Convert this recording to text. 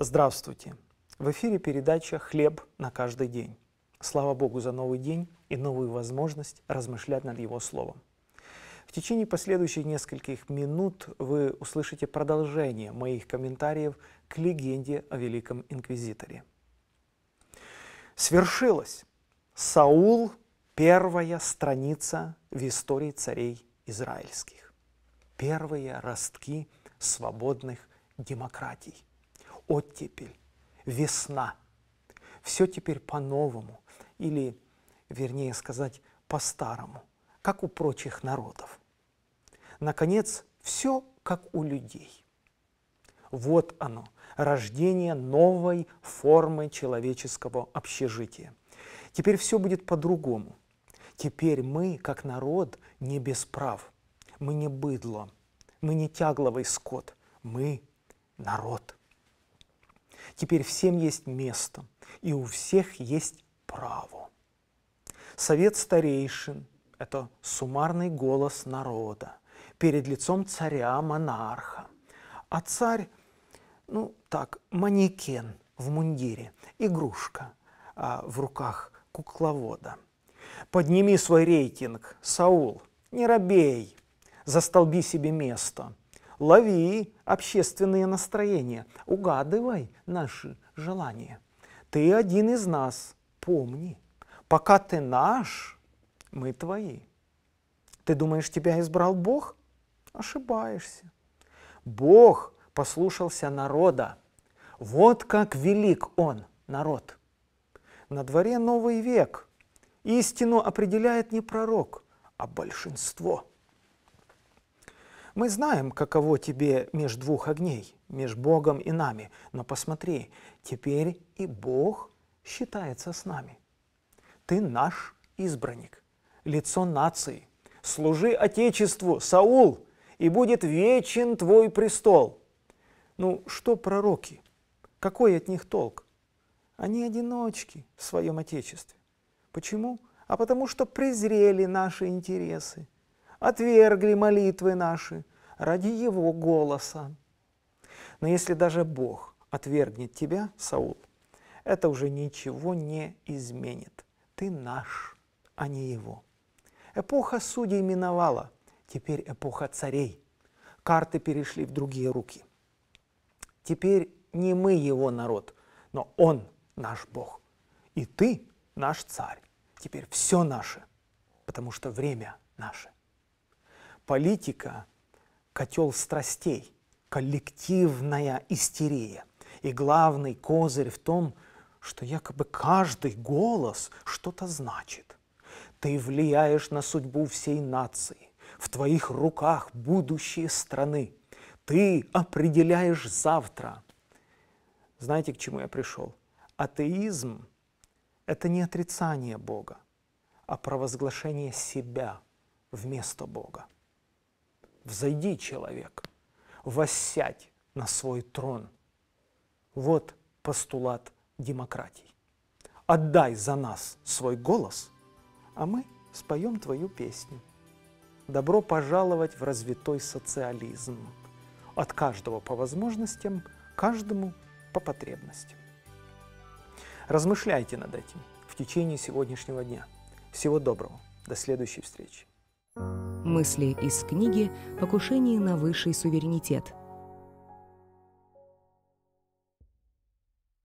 Здравствуйте! В эфире передача «Хлеб на каждый день». Слава Богу за новый день и новую возможность размышлять над Его Словом. В течение последующих нескольких минут вы услышите продолжение моих комментариев к легенде о Великом Инквизиторе. Свершилось! Саул – первая страница в истории царей израильских. Первые ростки свободных демократий оттепель, весна. Все теперь по-новому, или, вернее сказать, по-старому, как у прочих народов. Наконец, все как у людей. Вот оно, рождение новой формы человеческого общежития. Теперь все будет по-другому. Теперь мы, как народ, не без прав. Мы не быдло, мы не тягловый скот, мы народ. Теперь всем есть место, и у всех есть право. Совет старейшин – это суммарный голос народа перед лицом царя-монарха. А царь, ну так, манекен в мундире, игрушка а, в руках кукловода. Подними свой рейтинг, Саул, не робей, застолби себе место – лови общественные настроения, угадывай наши желания. Ты один из нас, помни, пока ты наш, мы твои. Ты думаешь, тебя избрал Бог? Ошибаешься. Бог послушался народа. Вот как велик он, народ. На дворе новый век. Истину определяет не пророк, а большинство – мы знаем, каково тебе меж двух огней, меж Богом и нами, но посмотри, теперь и Бог считается с нами. Ты наш избранник, лицо нации. Служи Отечеству, Саул, и будет вечен твой престол. Ну, что пророки? Какой от них толк? Они одиночки в своем Отечестве. Почему? А потому что презрели наши интересы – отвергли молитвы наши ради Его голоса. Но если даже Бог отвергнет тебя, Саул, это уже ничего не изменит. Ты наш, а не его. Эпоха судей миновала, теперь эпоха царей. Карты перешли в другие руки. Теперь не мы его народ, но он наш Бог. И ты наш царь. Теперь все наше, потому что время наше политика – котел страстей, коллективная истерия. И главный козырь в том, что якобы каждый голос что-то значит. Ты влияешь на судьбу всей нации. В твоих руках будущее страны. Ты определяешь завтра. Знаете, к чему я пришел? Атеизм – это не отрицание Бога, а провозглашение себя вместо Бога. Взойди, человек, воссядь на свой трон. Вот постулат демократии. Отдай за нас свой голос, а мы споем твою песню. Добро пожаловать в развитой социализм. От каждого по возможностям, каждому по потребностям. Размышляйте над этим в течение сегодняшнего дня. Всего доброго. До следующей встречи. Мысли из книги «Покушение на высший суверенитет.